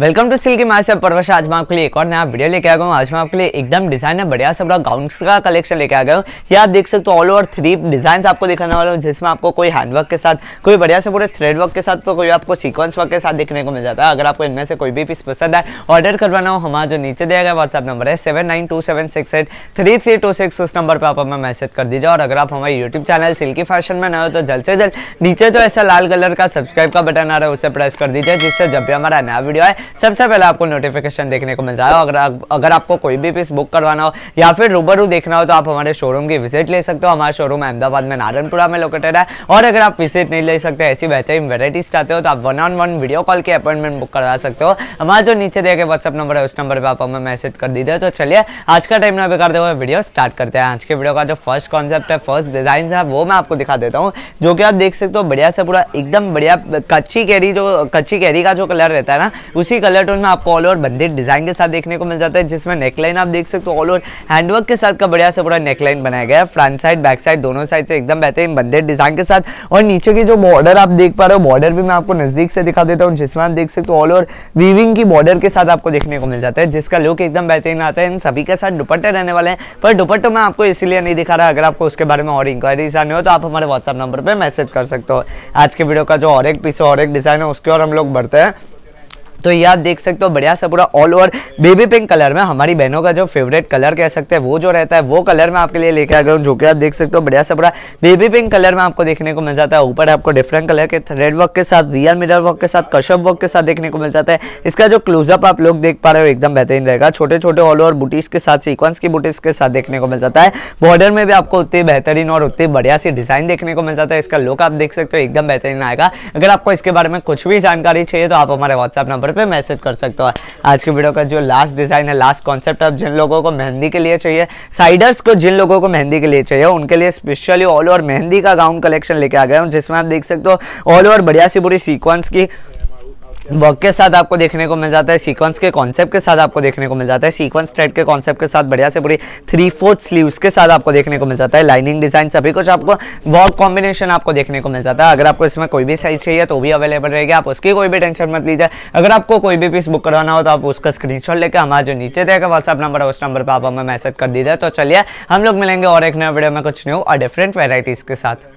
welcome to silky master परवश आज मैं आपके लिए एक और नया वीडियो लेके आ गया हूँ आज मैं आपके लिए एकदम डिजाइन है बढ़िया से बड़ा गाउन्स का कलेक्शन लेके आ गया हूँ ये आप देख सकते हो ऑल ओवर थ्री डिजाइन आपको दिखाने वाला हूँ जिसमें आपको कोई हैंडवर्क के साथ कोई बढ़िया से पूरे थ्रेड वर्क के साथ तो कोई आपको सीक्वेंस वर्क के साथ देखने को मिल जाता है अगर आपको इनमें से कोई भी पीस पसंद है ऑर्डर करवाना हो हमारा जो नीचे दिया गया व्हाट्सअप नंबर है सेवन उस नंबर पर आप हमें मैसेज कर दीजिए और अगर आप हमारे यूट्यूब चैनल सिल्की फैशन में न हो तो जल्द से जल्द नीचे जो ऐसा लाल कलर का सब्सक्राइब का बटन आ रहा है उसे प्रेस कर दीजिए जिससे जब भी हमारा नया वीडियो है सबसे पहले आपको नोटिफिकेशन देखने को मिल जाएगा अगर आप, अगर आपको कोई भी पीस बुक करवाना हो या फिर रूबरू देखना हो तो आप हमारे शोरूम की विजिट ले सकते हो हमारे शोरूम अहमदाबाद में नारायणपुरा में लोकेटेड है और अगर आप विजिट नहीं ले सकते ऐसी बेहतरीन वेराइटीज चाहते हो तो आप one on one video call की अपॉइंटमेंट बुक करवा सकते हो हमारा जो नीचे देखे व्हाट्सअप नंबर है उस नंबर पर आप हमें मैसेज कर दीजिए तो चलिए आज का टाइम ना बेकार देखो वीडियो स्टार्ट करते हैं आज के वीडियो का जो फर्स्ट कॉन्सेप्ट है फर्स्ट डिजाइन है वो मैं आपको दिखा देता हूँ जो कि आप देख सकते हो बढ़िया से पूरा एकदम बढ़िया कच्ची कैरी जो कच्ची कैरी का जो कलर रहता है ना उसी इसी कलर टोन में आपको ऑल ओवर बंदे डिजाइन के साथ देखने को मिल जाता है जिसमें नेकलाइन आप देख सकते हो ऑल ओवर हैंडवर्क के साथ का बढ़िया से बड़ा नेकलाइन बनाया गया है फ्रंट साइड बैक साइड दोनों साइड से एकदम बेहतरीन बंदे डिजाइन के साथ और नीचे की जो बॉर्डर आप देख पा रहे हो बॉर्डर भी मैं आपको नजदीक से दिखा देता हूँ जिसमें आप देख सकते हो ऑल ओवर वीविंग की बॉर्डर के साथ आपको देखने को मिल जाता है जिसका लुक एकदम बेहतरीन आता है इन सभी के साथ दुपट्टे रहने वाले हैं पर दुपट्टो मैं आपको इसलिए नहीं दिखा रहा अगर आपको उसके बारे में और इंक्वायरी आनी हो तो आप हमारे व्हाट्सअप नंबर पर मैसेज कर सकते हो आज के वीडियो का जो और एक पीस और एक डिज़ाइन है उसके और हम लोग बढ़ते हैं तो ये आप देख सकते हो बढ़िया सा पूरा all over baby pink colour में हमारी बहनों का जो फेवरेट कलर कह सकते हैं वो जो रहता है वो कलर में आपके लिए लेके आ गया हूँ जो कि आप देख सकते हो बढ़िया सा पूरा बेबी पिंक कलर में आपको देखने को मिल जाता है ऊपर आपको डिफरेंट कलर के थ्रेड वर्क के साथ रियल मिडल वर्क के साथ कशअप वर्क के साथ देखने को मिल जाता है इसका जो क्लोजअप आप लोग देख पा रहे हो एकदम बेहतरीन रहेगा छोटे छोटे ऑल ओवर बुटीज के साथ सिक्वेंस की बुटीज के साथ देखने को मिल जाता है बॉर्डर में भी आपको उतनी बेहतरीन और उतनी बढ़िया सी डिजाइन देखने को मिल जाता है इसका लुक आप देख सकते हो एकदम बेहतरीन आएगा अगर आपको इसके बारे में कुछ भी जानकारी चाहिए तो आप हमारे व्हाट्सएप नंबर नंबर पे मैसेज कर सकते हो आज के वीडियो का जो लास्ट डिज़ाइन है लास्ट कॉन्सेप्ट अब जिन लोगों को मेहंदी के लिए चाहिए साइडर्स को जिन लोगों को मेहंदी के लिए चाहिए उनके लिए स्पेशली ऑल ओवर मेहंदी का गाउन कलेक्शन लेके आ गया हूँ जिसमें आप देख सकते हो ऑल ओवर बढ़िया सी बुरी सीक्वेंस की वर्क के साथ आपको देखने को मिल जाता है सीक्वेंस के कॉन्सेप्ट के साथ आपको देखने को मिल जाता है सीक्वेंस थ्रेड के कॉन्सेप्ट के साथ बढ़िया से बड़ी थ्री फोर्थ स्लीव्स के साथ आपको देखने को मिल जाता है लाइनिंग डिजाइन सभी कुछ आपको वर्क कॉम्बिनेशन आपको देखने को मिल जाता है अगर आपको इसमें कोई भी साइज चाहिए तो भी अवेलेबल रहेगा आप उसकी कोई भी टेंशन मत लीजिए अगर आपको कोई भी पीस बुक करवाना हो तो आप उसका स्क्रीन लेकर हमारा जो नीचे देगा व्हाट्सअप नंबर है उस नंबर पर आप हमें मैसेज कर दीजिए तो चलिए हम लोग मिलेंगे और एक नए वीडियो में कुछ न्यू और डिफरेंट वेराइटीज़ के साथ